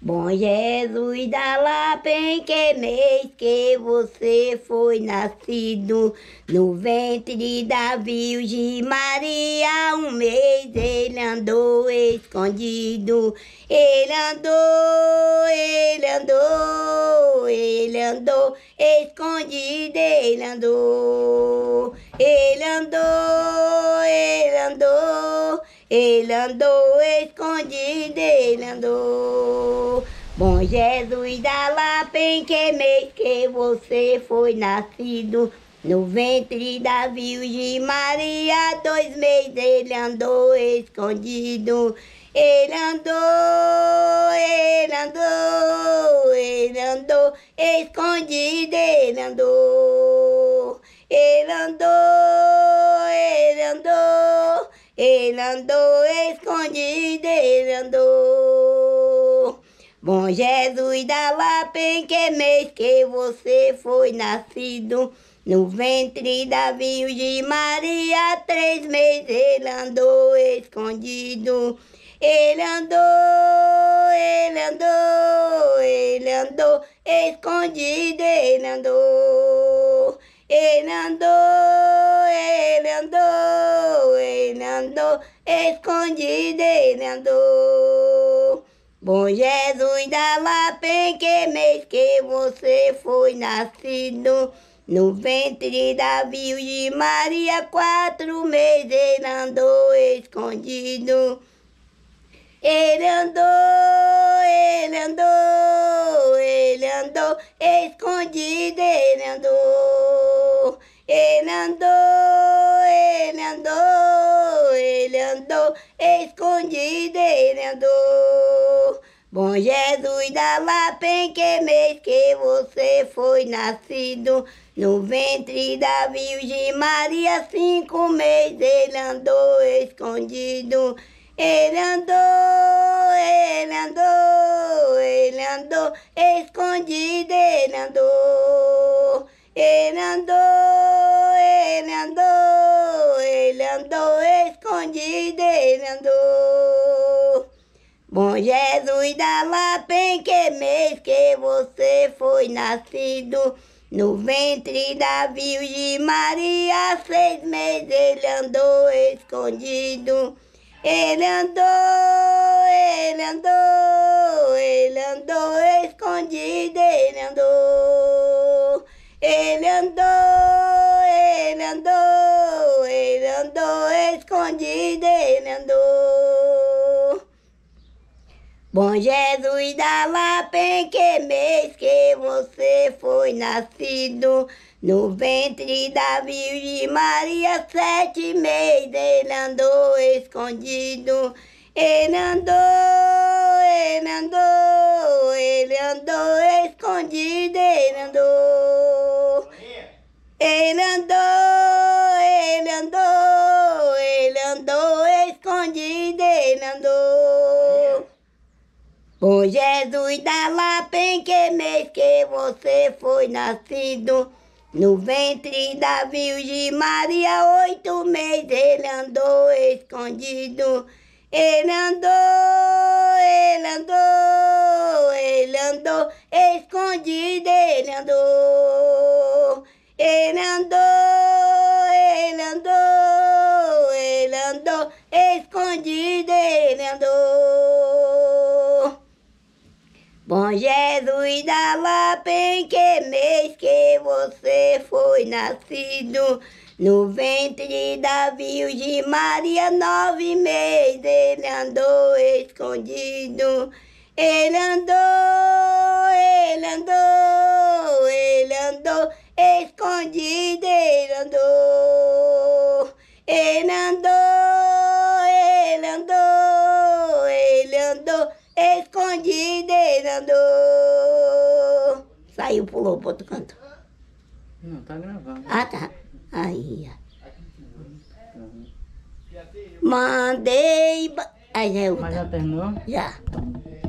Bom Jesus da Lapem, que mês que você foi nascido no ventre da Virgem Maria, um mês ele andou escondido. Ele andou, ele andou, ele andou escondido, ele andou, ele andou. Ele andou ele andou escondido, ele andou. Bom Jesus da Lapem, que mês que você foi nascido? No ventre da Virgem Maria, dois meses ele andou escondido. Ele andou, ele andou, ele andou escondido, ele andou, ele andou. Ele andou escondido, ele andou. Bom Jesus da em que mês que você foi nascido? No ventre da Virgem Maria, três meses ele andou escondido. Ele andou, ele andou, ele andou escondido, ele andou. Ele andou, ele andou escondido ele andou. Bom Jesus da Lapem, que mês que você foi nascido, no ventre da Virgem Maria, quatro meses ele andou escondido. Ele andou, ele andou, ele andou, escondido ele andou. Ele andou, ele andou andou, escondido ele andou. Bom Jesus da Lapem, que mês que você foi nascido, no ventre da Virgem Maria, cinco meses ele andou escondido. Ele andou, ele andou, ele andou, escondido ele andou. Ele andou, ele andou, ele andou, ele andou onde dele andou. Bom Jesus da bem que mês que você foi nascido, no ventre da Virgem Maria, seis meses ele andou escondido. Ele andou, ele andou, ele andou escondido, ele andou, ele andou. de andou, Bom Jesus da Lapem, que mês que você foi nascido, no ventre da Virgem Maria, sete meses ele andou escondido. Ele andou, ele andou, ele andou escondido, ele andou. Ele andou. Ele andou. Bom Jesus é da Lapem, que mês que você foi nascido, no ventre da Virgem Maria, oito meses ele andou escondido. Ele andou, ele andou, ele andou, escondido ele andou. andou escondido ele andou. Bom Jesus da Lapem, que mês que você foi nascido, no ventre da Virgem Maria, nove meses ele andou escondido. Ele andou, ele andou, ele andou escondido gravando! Saiu, pulou pro outro canto. Não, tá gravando. Ah, tá. Aí, ó. Mandei. Aí eu. É Mas já terminou? Já.